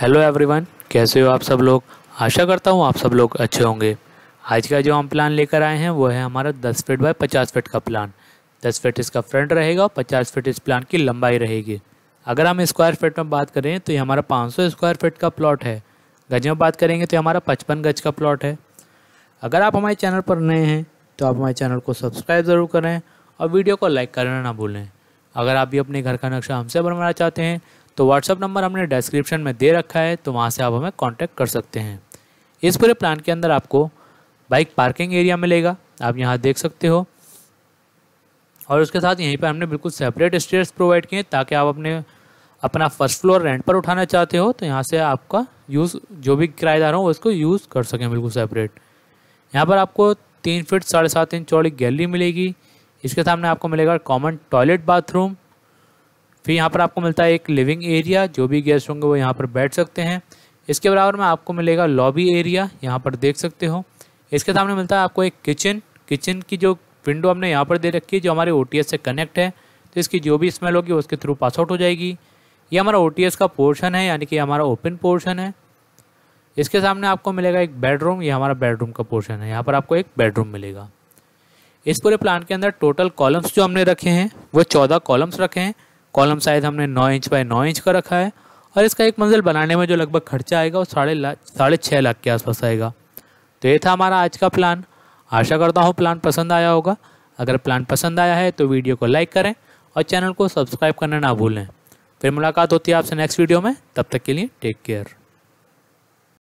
hello everyone कैसे हो आप सब लोग आशा करता हूँ आप सब लोग अच्छे होंगे आज का जो हम प्लान लेकर आए हैं वो है हमारा 10 फीट बाय 50 फीट का प्लान 10 फीट इसका फ्रंट रहेगा और 50 फीट इस प्लान की लंबाई रहेगी अगर हम स्क्वायर फीट में बात करें तो ये हमारा 500 स्क्वायर फीट का प्लॉट है गज में बात करेंगे तो हमारा पचपन गज का प्लॉट है अगर आप हमारे चैनल पर नए हैं तो आप हमारे चैनल को सब्सक्राइब ज़रूर करें और वीडियो को लाइक करना ना भूलें अगर आप भी अपने घर का नक्शा हमसे बनवाना चाहते हैं तो व्हाट्सअप नंबर हमने डिस्क्रिप्शन में दे रखा है तो वहाँ से आप हमें कॉन्टैक्ट कर सकते हैं इस पूरे प्लान के अंदर आपको बाइक पार्किंग एरिया मिलेगा आप यहाँ देख सकते हो और उसके साथ यहीं पर हमने बिल्कुल सेपरेट स्टेयर्स प्रोवाइड किए ताकि आप अपने अपना फर्स्ट फ्लोर रेंट पर उठाना चाहते हो तो यहाँ से आपका यूज़ जो भी किराएदार हो वो इसको यूज़ कर सकें बिल्कुल सेपरेट यहाँ पर आपको तीन फिट साढ़े सात इंच चौड़ी गैलरी मिलेगी इसके सामने आपको मिलेगा कॉमन टॉयलेट बाथरूम फिर यहाँ पर आपको मिलता है एक लिविंग एरिया जो भी गेस्ट होंगे वो यहाँ पर बैठ सकते हैं इसके बराबर में आपको मिलेगा लॉबी एरिया यहाँ पर देख सकते हो इसके सामने मिलता है आपको एक किचन किचन की जो विंडो हमने यहाँ पर दे रखी है जो हमारे ओ से कनेक्ट है तो इसकी जो भी स्मेल होगी उसके थ्रू पास आउट हो जाएगी ये हमारा ओ का पोर्शन है यानी कि हमारा ओपन पोर्शन है इसके सामने आपको मिलेगा एक बेडरूम ये हमारा बेडरूम का पोर्शन है यहाँ पर आपको एक बेडरूम मिलेगा इस पूरे प्लान के अंदर टोटल कॉलम्स जो हमने रखे हैं वो चौदह कॉलम्स रखे हैं कॉलम साइज हमने नौ इंच बाय नौ इंच का रखा है और इसका एक मंजिल बनाने में जो लगभग खर्चा आएगा वो साढ़े साढ़े छः लाख के आसपास आएगा तो ये था हमारा आज का प्लान आशा करता हूँ प्लान पसंद आया होगा अगर प्लान पसंद आया है तो वीडियो को लाइक करें और चैनल को सब्सक्राइब करना ना भूलें फिर मुलाकात होती है आपसे नेक्स्ट वीडियो में तब तक के लिए टेक केयर